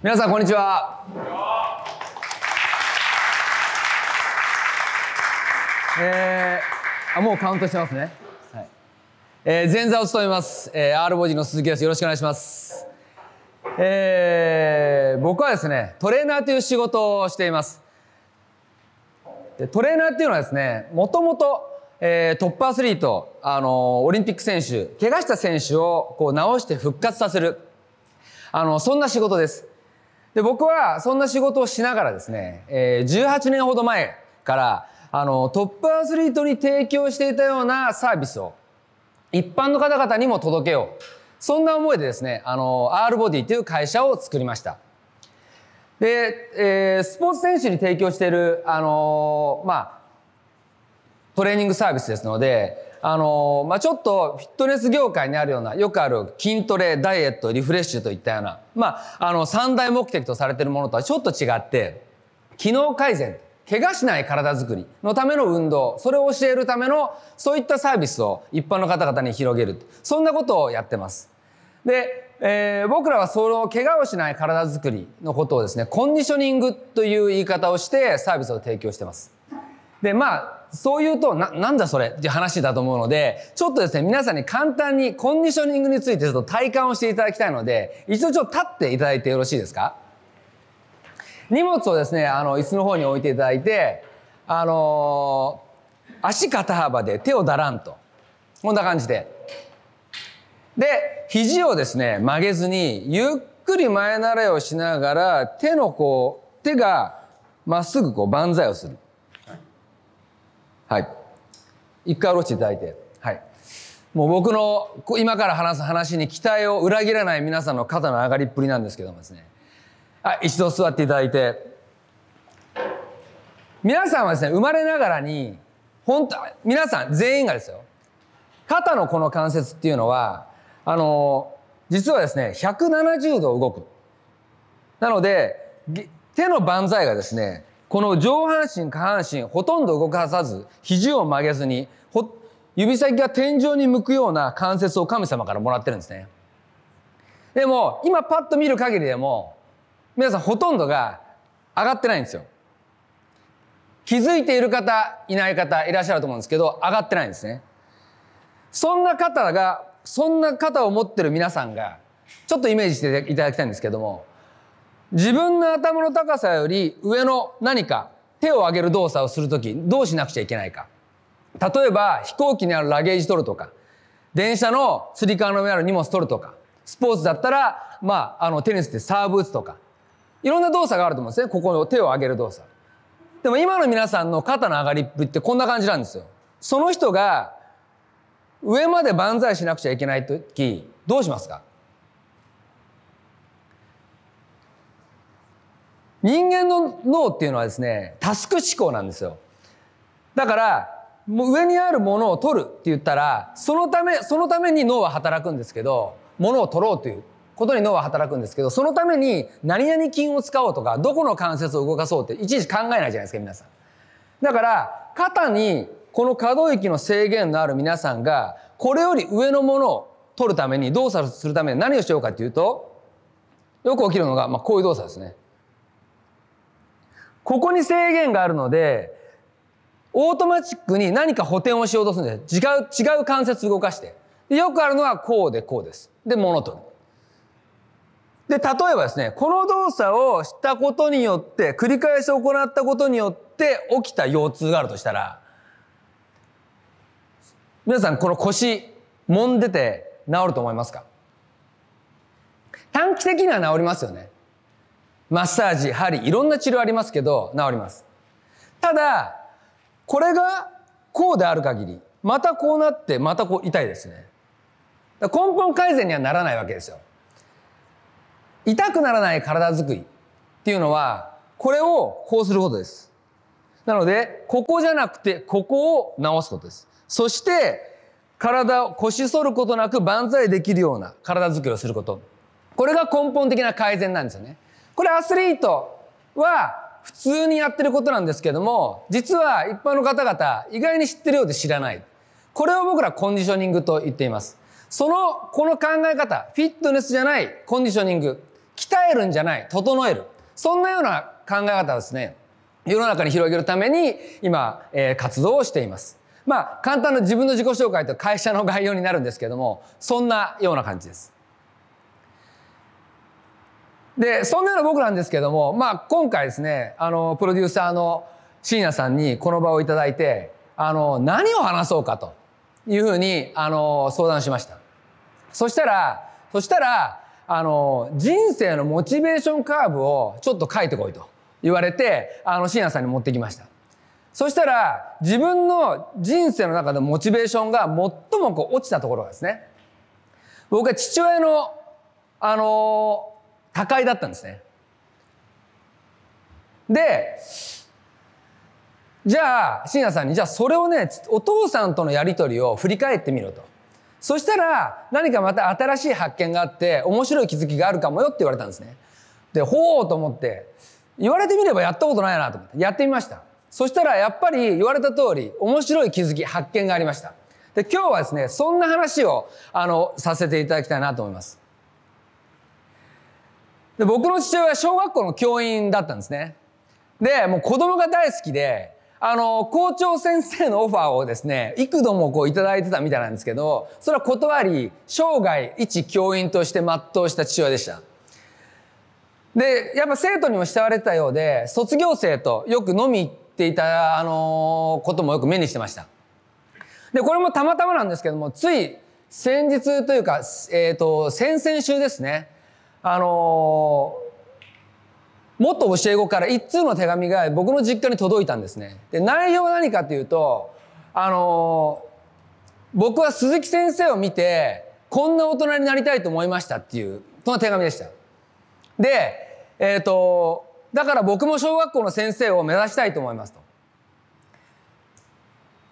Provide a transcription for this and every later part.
皆さんこんにちはえー、あもうカウントしてますね、はいえー、前座を務めます、えー、R ボジの鈴木ですよろしくお願いしますえー、僕はですねトレーナーという仕事をしていますでトレーナーっていうのはですねもともとえー、トップアスリート、あのー、オリンピック選手怪我した選手をこう治して復活させるあのー、そんな仕事ですで僕はそんな仕事をしながらですね、えー、18年ほど前からあのトップアスリートに提供していたようなサービスを一般の方々にも届けようそんな思いでですねあの R ボディという会社を作りましたで、えー、スポーツ選手に提供している、あのー、まあ、トレーニングサービスですのであのまあ、ちょっとフィットネス業界にあるようなよくある筋トレダイエットリフレッシュといったような、まあ、あの三大目的とされてるものとはちょっと違って機能改善怪我しない体づくりのための運動それを教えるためのそういったサービスを一般の方々に広げるそんなことをやってます。でえー、僕らはその怪我をしない体づくりのことをですねコンディショニングという言い方をしてサービスを提供してます。でまあそう言うと、な、なんだそれっていう話だと思うので、ちょっとですね、皆さんに簡単にコンディショニングについてちょっと体感をしていただきたいので、一度ちょっと立っていただいてよろしいですか荷物をですね、あの、椅子の方に置いていただいて、あのー、足肩幅で手をだらんと。こんな感じで。で、肘をですね、曲げずに、ゆっくり前慣れをしながら、手のこう、手がまっすぐこう万歳をする。はい。一回下ろしていただいて。はい。もう僕の今から話す話に期待を裏切らない皆さんの肩の上がりっぷりなんですけどもですね。はい、一度座っていただいて。皆さんはですね、生まれながらに、本当、皆さん全員がですよ。肩のこの関節っていうのは、あの、実はですね、170度動く。なので、手の万歳がですね、この上半身下半身ほとんど動かさず肘を曲げずに指先が天井に向くような関節を神様からもらってるんですねでも今パッと見る限りでも皆さんほとんどが上がってないんですよ気づいている方いない方いらっしゃると思うんですけど上がってないんですねそんな方がそんな方を持ってる皆さんがちょっとイメージしていただきたいんですけども自分の頭の高さより上の何か手を上げる動作をするときどうしなくちゃいけないか。例えば飛行機にあるラゲージ取るとか、電車のつり革の上にある荷物取るとか、スポーツだったら、まあ、あのテニスでサーブ打つとか、いろんな動作があると思うんですね。ここの手を上げる動作。でも今の皆さんの肩の上がりっぷりってこんな感じなんですよ。その人が上まで万歳しなくちゃいけないとき、どうしますか人間の脳っていうのはですね、タスク思考なんですよ。だから、もう上にあるものを取るって言ったら、そのため、そのために脳は働くんですけど、ものを取ろうということに脳は働くんですけど、そのために何々筋を使おうとか、どこの関節を動かそうっていちいち考えないじゃないですか、皆さん。だから、肩にこの可動域の制限のある皆さんが、これより上のものを取るために、動作するために何をしようかっていうと、よく起きるのが、まあ、こういう動作ですね。ここに制限があるので、オートマチックに何か補填をしようとするんです。違う、違う関節動かして。よくあるのはこうでこうです。で、モノトニで、例えばですね、この動作をしたことによって、繰り返し行ったことによって起きた腰痛があるとしたら、皆さんこの腰、揉んでて治ると思いますか短期的には治りますよね。マッサージ、針、いろんな治療ありますけど、治ります。ただ、これがこうである限り、またこうなって、またこう痛いですね。根本改善にはならないわけですよ。痛くならない体づくりっていうのは、これをこうすることです。なので、ここじゃなくて、ここを治すことです。そして、体を腰反ることなく万歳できるような体づくりをすること。これが根本的な改善なんですよね。これアスリートは普通にやってることなんですけども実は一般の方々意外に知ってるようで知らないこれを僕らコンディショニングと言っていますそのこの考え方フィットネスじゃないコンディショニング鍛えるんじゃない整えるそんなような考え方ですね世の中に広げるために今、えー、活動をしていますまあ簡単な自分の自己紹介と会社の概要になるんですけどもそんなような感じですで、そんなような僕なんですけども、まあ、今回ですね、あの、プロデューサーの椎名さんにこの場をいただいて、あの、何を話そうかというふうに、あの、相談しました。そしたら、そしたら、あの、人生のモチベーションカーブをちょっと書いてこいと言われて、あの、椎名さんに持ってきました。そしたら、自分の人生の中でモチベーションが最もこう落ちたところがですね、僕は父親の、あの、他界だったんですね。でじゃあ椎名さんにじゃあそれをねお父さんとのやり取りを振り返ってみろと。そしたら何かまた新しい発見があって面白い気づきがあるかもよって言われたんですね。でほうと思って言われてみればやったことないなと思ってやってみました。そしたらやっぱり言われた通り面白い気づき発見がありました。で今日はですねそんな話をあのさせていただきたいなと思います。で僕の父親は小学校の教員だったんですねでもう子供が大好きであの校長先生のオファーをですね幾度もこう頂いてたみたいなんですけどそれは断り生涯一教員として全うした父親でしたでやっぱ生徒にも慕われてたようで卒業生とよく飲み行っていた、あのこともよく目にしてましたでこれもたまたまなんですけどもつい先日というか、えーと先々週ですねあのー、もっと教え子から一通の手紙が僕の実家に届いたんですね。で内容は何かというと、あのー、僕は鈴木先生を見てこんな大人になりたいと思いましたっていうその手紙でした。で、えっ、ー、とだから僕も小学校の先生を目指したいと思いますと。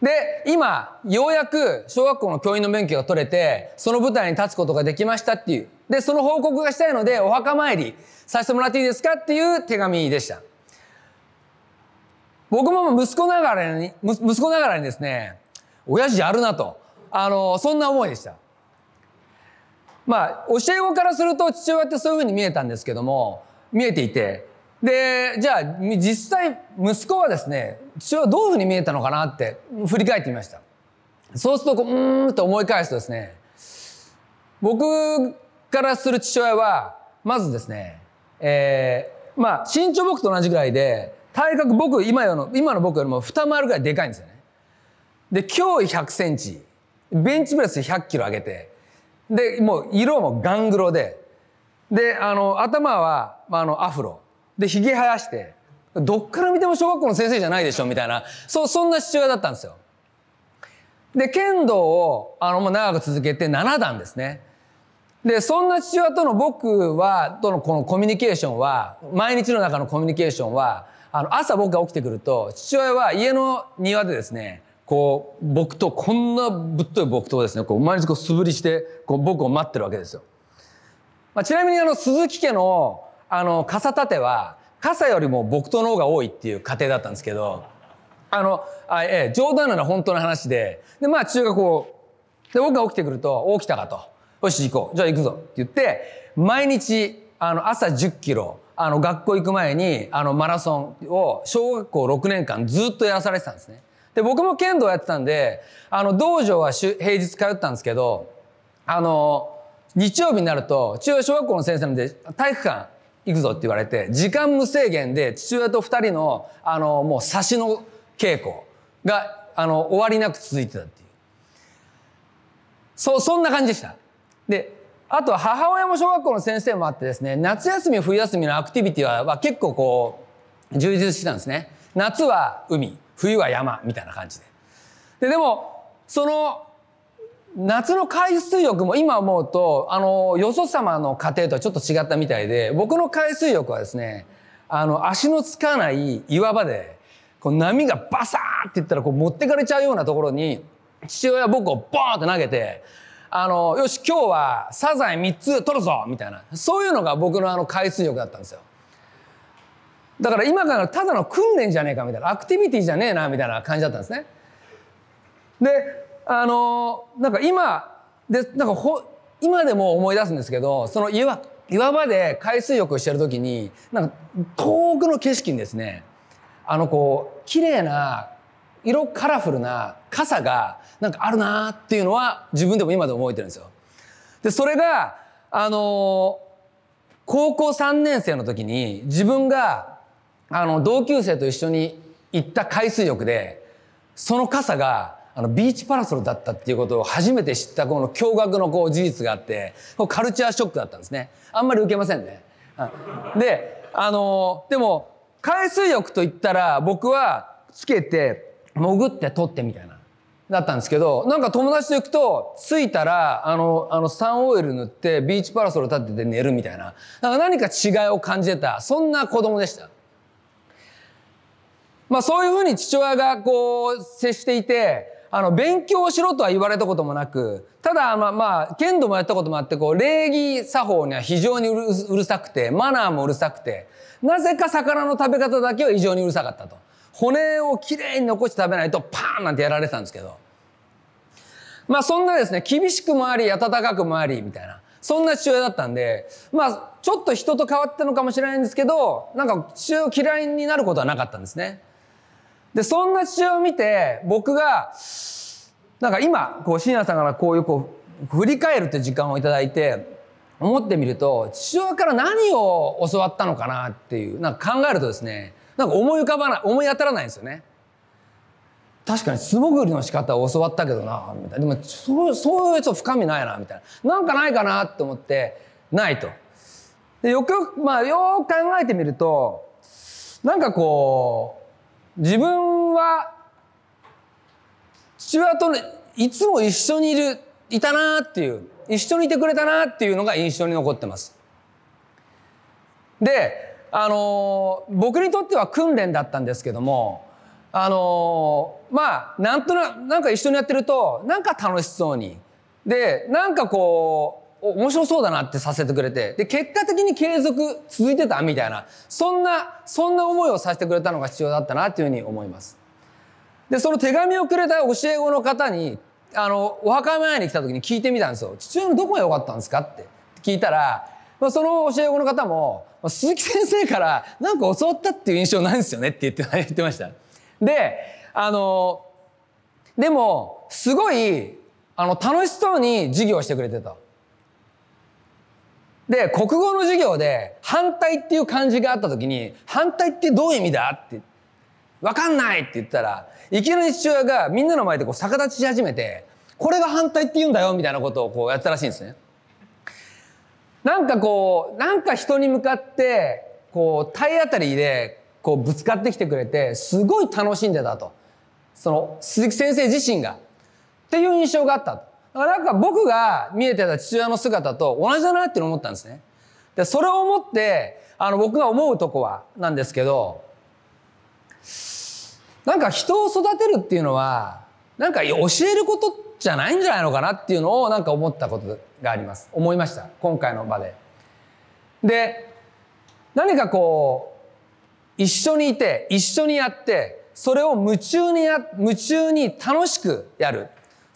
で、今、ようやく小学校の教員の免許が取れて、その舞台に立つことができましたっていう。で、その報告がしたいので、お墓参りさせてもらっていいですかっていう手紙でした。僕も息子ながらに、息子ながらにですね、親父やるなと。あの、そんな思いでした。まあ、教え子からすると父親ってそういうふうに見えたんですけども、見えていて、で、じゃあ、実際、息子はですね、父親はどういうふうに見えたのかなって振り返ってみました。そうすると、うーんと思い返すとですね、僕からする父親は、まずですね、えー、まあ、身長僕と同じぐらいで、体格僕、今よの、今の僕よりも二回るぐらいでかいんですよね。で、脅威100センチ、ベンチプレス100キロ上げて、で、もう色もガングロで、で、あの、頭は、まあ、あの、アフロ。で、げ生やして、どっから見ても小学校の先生じゃないでしょ、みたいな。そう、そんな父親だったんですよ。で、剣道を、あの、もう長く続けて7段ですね。で、そんな父親との僕は、とのこのコミュニケーションは、毎日の中のコミュニケーションは、あの、朝僕が起きてくると、父親は家の庭でですね、こう、僕と、こんなぶっとい僕とですね、こう、毎日こう素振りして、こう、僕を待ってるわけですよ。まあ、ちなみにあの、鈴木家の、あの、傘立ては、傘よりも木刀の方が多いっていう家庭だったんですけどあのあ、ええ、冗談なら本当の話ででまあ中学校で僕が起きてくると「起きたか」と「よし行こうじゃあ行くぞ」って言って毎日あの朝1 0キロあの学校行く前にあのマラソンを小学校6年間ずっとやらされてたんですね。で僕も剣道やってたんであの道場は平日通ったんですけどあの日曜日になると中小学校の先生なんで体育館行くぞって言われて、時間無制限で父親と二人の、あの、もう差しの稽古が、あの、終わりなく続いてたっていう。そう、そんな感じでした。で、あとは母親も小学校の先生もあってですね、夏休み、冬休みのアクティビティはは結構こう、充実してたんですね。夏は海、冬は山みたいな感じで。で、でも、その夏の海水浴も今思うと、あの、よそ様の家庭とはちょっと違ったみたいで、僕の海水浴はですね、あの、足のつかない岩場で、こう波がバサーっていったらこう持ってかれちゃうようなところに、父親は僕をボーンって投げて、あの、よし、今日はサザエ3つ取るぞみたいな、そういうのが僕のあの海水浴だったんですよ。だから今からただの訓練じゃねえかみたいな、アクティビティじゃねえなみたいな感じだったんですね。で、あのなんか今でなんかほ今でも思い出すんですけどその岩岩場で海水浴してる時になんか遠くの景色にですねあのこう綺麗な色カラフルな傘がなんかあるなっていうのは自分でも今でも覚えてるんですよ。でそれがあの高校3年生の時に自分があの同級生と一緒に行った海水浴でその傘があのビーチパラソルだったっていうことを初めて知ったこの驚愕のこう事実があってカルチャーショックだったんですねあんまり受けませんね。であのでも海水浴といったら僕はつけて潜って取ってみたいなだったんですけどなんか友達と行くと着いたらあのあのサンオイル塗ってビーチパラソル立てて寝るみたいななんか何か違いを感じてたそんな子供でした。まあそういうふうに父親がこう接していてあの、勉強しろとは言われたこともなく、ただ、まあ、まあ、剣道もやったこともあって、こう、礼儀作法には非常にうるさくて、マナーもうるさくて、なぜか魚の食べ方だけは異常にうるさかったと。骨をきれいに残して食べないと、パーンなんてやられてたんですけど。まあ、そんなですね、厳しくもあり、温かくもあり、みたいな。そんな父親だったんで、まあ、ちょっと人と変わったのかもしれないんですけど、なんか父親を嫌いになることはなかったんですね。で、そんな父親を見て、僕が、なんか今、こう、椎名さんからこういう、こう、振り返るって時間をいただいて、思ってみると、父親から何を教わったのかなっていう、なんか考えるとですね、なんか思い浮かばない、思い当たらないんですよね。確かに素潜りの仕方を教わったけどな、みたいな。でも、そうそういうやつは深みないな、みたいな。なんかないかなって思って、ないと。で、よくよく、まあ、よく考えてみると、なんかこう、自分は父親とね、いつも一緒にいるいたなっていう一緒にいてくれたなっていうのが印象に残ってます。であの僕にとっては訓練だったんですけどもあのまあなんとなくなんか一緒にやってるとなんか楽しそうにでなんかこう面白そうだなってさせてくれて、で、結果的に継続続いてたみたいな、そんな、そんな思いをさせてくれたのが必要だったなっていうふうに思います。で、その手紙をくれた教え子の方に、あの、お墓参りに来た時に聞いてみたんですよ。父親のどこが良かったんですかって聞いたら、まあ、その教え子の方も、まあ、鈴木先生からなんか教わったっていう印象ないんですよねって言って言ってました。で、あの、でも、すごい、あの、楽しそうに授業してくれてた。で、国語の授業で反対っていう漢字があった時に、反対ってどういう意味だって、わかんないって言ったら、いきなり父親がみんなの前でこう逆立ちし始めて、これが反対って言うんだよみたいなことをこうやったらしいんですね。なんかこう、なんか人に向かって、こう体当たりでこうぶつかってきてくれて、すごい楽しんでたと。その鈴木先生自身が。っていう印象があった。なんか僕が見えてた父親の姿と同じだなって思ったんですね。で、それを思って、あの、僕が思うとこはなんですけど、なんか人を育てるっていうのは、なんか教えることじゃないんじゃないのかなっていうのをなんか思ったことがあります。思いました。今回の場で。で、何かこう、一緒にいて、一緒にやって、それを夢中にや、夢中に楽しくやる。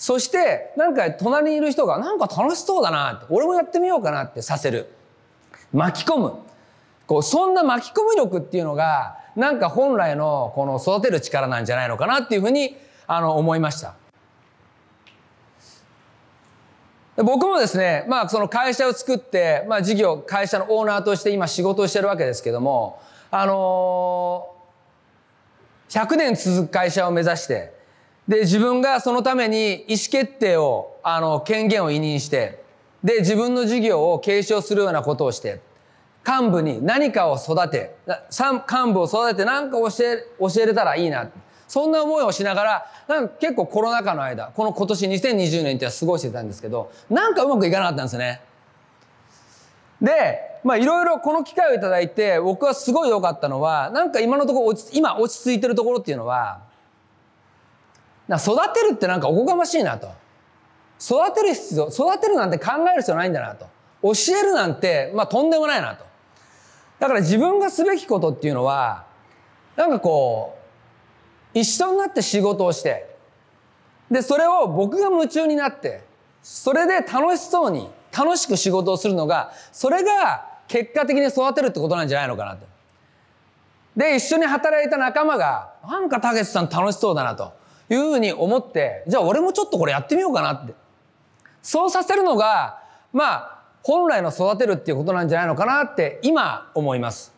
そしてなんか隣にいる人がなんか楽しそうだなって俺もやってみようかなってさせる巻き込むこうそんな巻き込み力っていうのがなんか本来のこの育てる力なんじゃないのかなっていうふうにあの思いました。僕もですね、まあその会社を作って、まあ事業、会社のオーナーとして今仕事をしてるわけですけども、あのー、100年続く会社を目指して、で、自分がそのために意思決定を、あの、権限を委任して、で、自分の事業を継承するようなことをして、幹部に何かを育て、幹部を育てて何か教え、教えれたらいいな。そんな思いをしながら、なんか結構コロナ禍の間、この今年2020年って過ごしてたんですけど、なんかうまくいかなかったんですね。で、まあいろいろこの機会をいただいて、僕はすごい良かったのは、なんか今のところ落ち、今落ち着いてるところっていうのは、な育てるってなんかおこがましいなと育てる必要育てるなんて考える必要ないんだなと教えるなんて、まあ、とんでもないなとだから自分がすべきことっていうのはなんかこう一緒になって仕事をしてでそれを僕が夢中になってそれで楽しそうに楽しく仕事をするのがそれが結果的に育てるってことなんじゃないのかなと。で一緒に働いた仲間がなんかたけしさん楽しそうだなというふうに思って、じゃあ俺もちょっとこれやってみようかなって。そうさせるのが、まあ、本来の育てるっていうことなんじゃないのかなって今思います。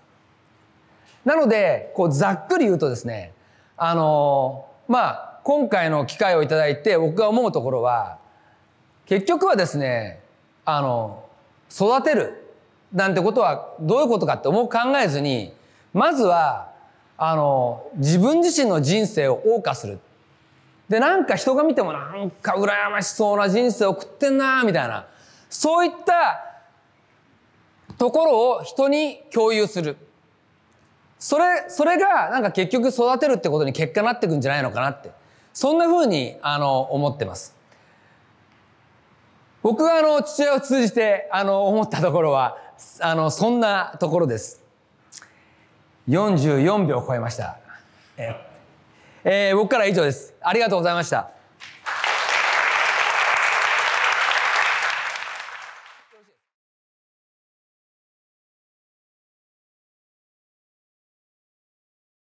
なので、こうざっくり言うとですね、あのー、まあ、今回の機会をいただいて僕が思うところは、結局はですね、あの、育てるなんてことはどういうことかって思う考えずに、まずは、あの、自分自身の人生を謳歌する。でなんか人が見てもなんか羨ましそうな人生送ってんなみたいなそういったところを人に共有するそれそれがなんか結局育てるってことに結果になってくんじゃないのかなってそんな風にあの思ってます僕があの父親を通じてあの思ったところはあのそんなところです44秒超えました。ええー、僕からは以上です。ありがとうございました。